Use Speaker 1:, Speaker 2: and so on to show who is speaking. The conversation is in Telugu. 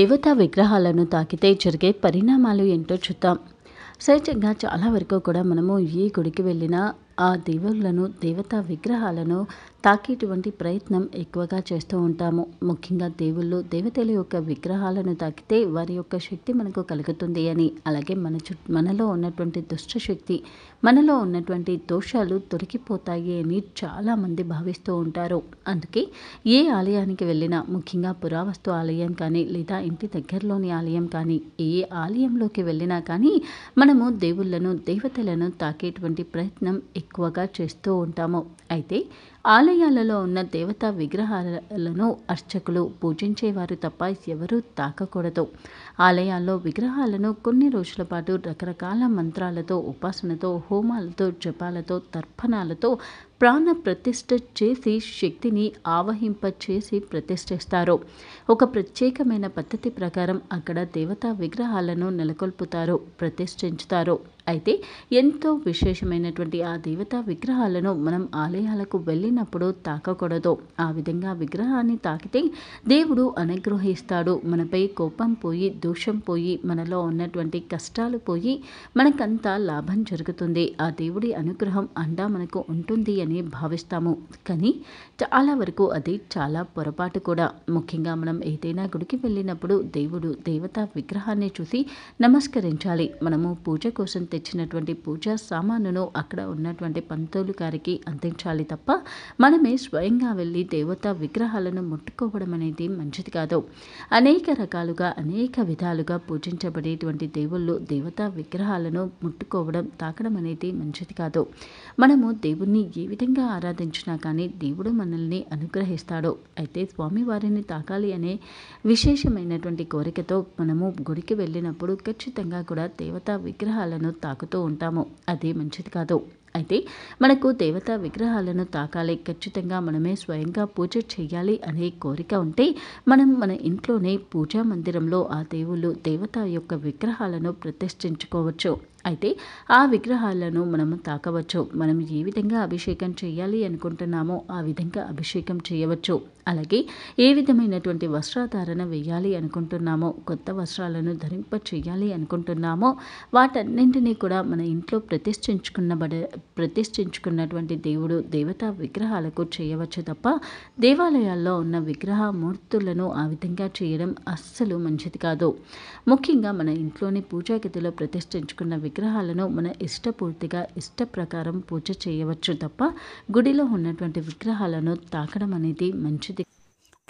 Speaker 1: దేవతా విగ్రహాలను తాకితే జరిగే పరిణామాలు ఏంటో చూద్దాం సహజంగా చాలా వరకు కూడా మనము ఏ గుడికి వెళ్ళినా ఆ దేవుళ్లను దేవతా విగ్రహాలను తాకేటువంటి ప్రయత్నం ఎక్కువగా చేస్తూ ఉంటాము ముఖ్యంగా దేవుళ్ళు దేవతల యొక్క విగ్రహాలను తాకితే వారి యొక్క శక్తి మనకు కలుగుతుంది అని అలాగే మన చు మనలో ఉన్నటువంటి దుష్టశక్తి మనలో ఉన్నటువంటి దోషాలు తొలగిపోతాయి అని చాలామంది భావిస్తూ ఉంటారు అందుకే ఏ ఆలయానికి వెళ్ళినా ముఖ్యంగా పురావస్తు ఆలయం కానీ లేదా ఇంటి దగ్గరలోని ఆలయం కానీ ఏ ఆలయంలోకి వెళ్ళినా కానీ మనము దేవుళ్ళను దేవతలను తాకేటువంటి ప్రయత్నం ఎక్కువగా చేస్తూ ఉంటాము అయితే ఆలయాలలో ఉన్న దేవతా విగ్రహాలను అర్చకులు పూజించేవారు తప్ప ఎవరూ తాకకూడదు ఆలయాల్లో విగ్రహాలను కొన్ని రోజుల పాటు రకరకాల మంత్రాలతో ఉపాసనతో హోమాలతో జపాలతో తర్పణాలతో ప్రాణ ప్రతిష్ఠ చేసి శక్తిని ఆవహింప చేసి ప్రతిష్ఠిస్తారు ఒక ప్రత్యేకమైన పద్ధతి ప్రకారం అక్కడ దేవతా విగ్రహాలను నెలకొల్పుతారు ప్రతిష్ఠించుతారు అయితే ఎంతో విశేషమైనటువంటి ఆ దేవతా విగ్రహాలను మనం ఆలయాలకు వెళ్ళినప్పుడు తాకకూడదు ఆ విధంగా విగ్రహాన్ని తాకితే దేవుడు అనుగ్రహిస్తాడు మనపై కోపం పోయి దోషం పోయి మనలో ఉన్నటువంటి కష్టాలు పోయి మనకంతా లాభం జరుగుతుంది ఆ దేవుడి అనుగ్రహం అండా మనకు ఉంటుంది అని భావిస్తాము కానీ చాలా వరకు అది చాలా పొరపాటు కూడా ముఖ్యంగా మనం ఏదైనా గుడికి వెళ్ళినప్పుడు దేవుడు దేవతా విగ్రహాన్ని చూసి నమస్కరించాలి మనము పూజ కోసం తెచ్చినటువంటి పూజా సామానును అక్కడ ఉన్నటువంటి పంతులు గారికి అందించాలి తప్ప మనమే స్వయంగా వెళ్ళి దేవతా విగ్రహాలను ముట్టుకోవడం అనేది మంచిది కాదు అనేక రకాలుగా అనేక విధాలుగా పూజించబడేటువంటి దేవుళ్ళు దేవతా విగ్రహాలను ముట్టుకోవడం తాకడం అనేది మంచిది కాదు మనము దేవుణ్ణి ఏ విధంగా ఆరాధించినా కానీ దేవుడు మనల్ని అనుగ్రహిస్తాడు అయితే స్వామివారిని తాకాలి అనే విశేషమైనటువంటి కోరికతో మనము గుడికి వెళ్ళినప్పుడు ఖచ్చితంగా కూడా దేవతా విగ్రహాలను తా తాకుతూ ఉంటాము అది మంచిది కాదు అయితే మనకు దేవతా విగ్రహాలను తాకాలి ఖచ్చితంగా మనమే స్వయంగా పూజ చేయాలి అనే కోరిక ఉంటే మనం మన ఇంట్లోనే పూజా మందిరంలో ఆ దేవుళ్ళు దేవత యొక్క విగ్రహాలను ప్రతిష్ఠించుకోవచ్చు అయితే ఆ విగ్రహాలను మనము తాకవచ్చు మనం ఏ విధంగా అభిషేకం చేయాలి అనుకుంటున్నామో ఆ విధంగా అభిషేకం చేయవచ్చు అలాగే ఏ విధమైనటువంటి వస్త్రధారణ వేయాలి అనుకుంటున్నామో కొత్త వస్త్రాలను ధరింప చేయాలి అనుకుంటున్నామో వాటన్నింటినీ కూడా మన ఇంట్లో ప్రతిష్ఠించుకున్నబడ ప్రతిష్ఠించుకున్నటువంటి దేవుడు దేవతా విగ్రహాలకు చేయవచ్చు తప్ప దేవాలయాల్లో ఉన్న విగ్రహ మూర్తులను ఆ విధంగా చేయడం అస్సలు మంచిది కాదు ముఖ్యంగా మన ఇంట్లోని పూజా గదిలో ప్రతిష్ఠించుకున్న విగ్రహాలను మన ఇష్టపూర్తిగా ఇష్ట ప్రకారం పూజ చేయవచ్చు తప్ప గుడిలో ఉన్నటువంటి విగ్రహాలను తాకడం అనేది మంచిది